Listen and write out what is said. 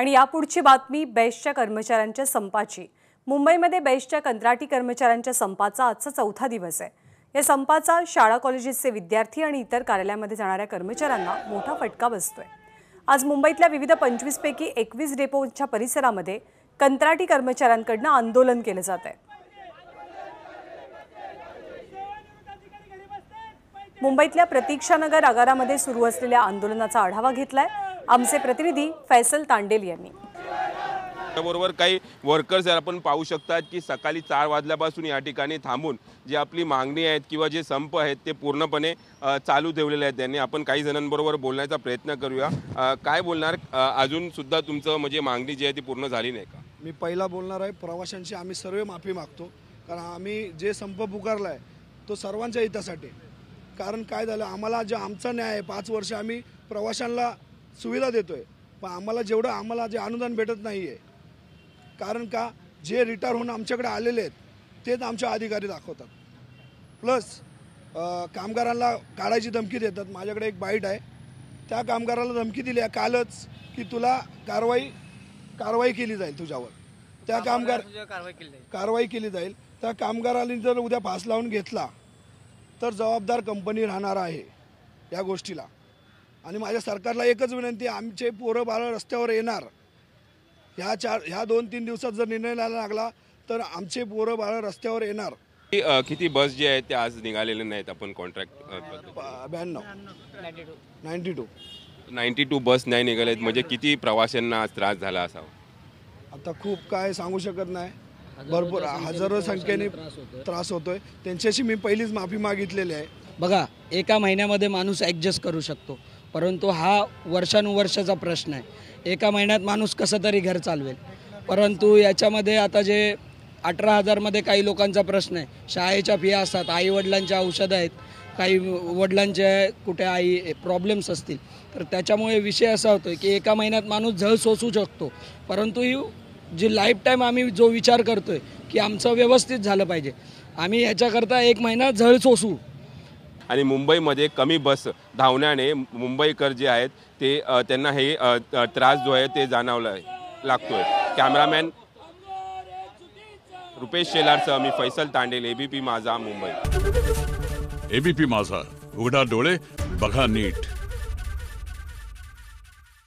आणि यापुढची बातमी बेस्टच्या कर्मचाऱ्यांच्या संपाची मुंबईमध्ये बेस्टच्या कंत्राटी कर्मचाऱ्यांच्या संपाचा आजचा चौथा दिवस आहे या संपाचा शाळा कॉलेजेसचे विद्यार्थी आणि इतर कार्यालयामध्ये जाणाऱ्या कर्मचाऱ्यांना मोठा फटका बसतोय आज मुंबईतल्या विविध पंचवीसपैकी एकवीस डेपोच्या परिसरामध्ये कंत्राटी कर्मचाऱ्यांकडनं आंदोलन केलं जात आहे मुंबईतल्या प्रतीक्षानगर आगारामध्ये सुरू असलेल्या आंदोलनाचा आढावा घेतलाय आमचे प्रतिनिधी फैसल तांडेल यांनी त्याबरोबर काही वर्कर्स आपण पाहू शकतात की सकाळी चार वाजल्यापासून या ठिकाणी थांबून जी आपली मागणी आहेत किंवा जे संप आहेत ते पूर्णपणे चालू ठेवलेले आहेत त्यांनी आपण काही जणांबरोबर बोलण्याचा प्रयत्न करूया काय बोलणार अजून सुद्धा तुमचं म्हणजे मागणी जी आहे ती पूर्ण झाली नाही का मी पहिला बोलणार आहे प्रवाशांची आम्ही सर्व माफी मागतो कारण आम्ही जे संप पुकारला आहे तो सर्वांच्या हितासाठी कारण काय झालं आम्हाला जे आमचा न्याय आहे पाच वर्ष आम्ही प्रवाशांना सुविधा देतो आहे पण आम्हाला जेवढं आम्हाला जे अनुदान भेटत नाही आहे कारण का जे रिटायर होऊन आमच्याकडे आलेले आहेत तेच आमचे अधिकारी दाखवतात प्लस कामगारांना काढायची धमकी देतात माझ्याकडे एक बाईट आहे त्या कामगाराला धमकी दिली आहे कालच की तुला कारवाई कारवाई केली जाईल तुझ्यावर त्या कामगार कारवाई केली जाईल त्या कामगारांनी जर उद्या फास लावून घेतला तर जबाबदार कंपनी राहणार आहे या गोष्टीला आणि माझ्या सरकारला एकच विनंती आमचे पोरं बाळ रस्त्यावर येणार ह्या चार ह्या दोन तीन दिवसात जर निर्णय लागला लागला तर आमचे पोरं बाळ रस्त्यावर येणार किती किती बस जे आहेत ते आज निघालेले नाहीत आपण कॉन्ट्रॅक्ट ब्याण्णव नाईन्टी टू नाईन्टी टू बस नाही निघाले म्हणजे किती प्रवाशांना आज त्रास झाला असावा आता खूप काय सांगू शकत नाही भरपूर हजारो संख्येने त्रास होतोय त्यांच्याशी मी पहिलीच माफी मागितलेली आहे बघा एका महिन्यामध्ये माणूस ॲडजस्ट करू शकतो परंतु हा वर्षानुवर्षाचा प्रश्न आहे एका महिन्यात माणूस कसं तरी घर चालवेल परंतु याच्यामध्ये आता जे अठरा हजारमध्ये काही लोकांचा प्रश्न आहे शाळेच्या फी असतात आईवडिलांच्या औषधं आहेत काही वडिलांचे कुठे आई प्रॉब्लेम्स असतील तर त्याच्यामुळे विषय असा होतो की एका महिन्यात माणूस झळ सोसू शकतो परंतु ही जी लाईफ टाइम आम्ही जो विचार करतोय की आमचं व्यवस्थित झालं पाहिजे आम्ही याच्याकरता एक महिना झळ सोसू आणि मुंबईमध्ये कमी बस धावण्याने मुंबईकर जे आहेत ते त्यांना हे त्रास जो आहे ते जाणवला लागतोय आहे कॅमेरामॅन रुपेश शेलारसह मी फैसल तांडेल एबीपी माझा मुंबई एबीपी माझा उघडा डोळे बघा नीट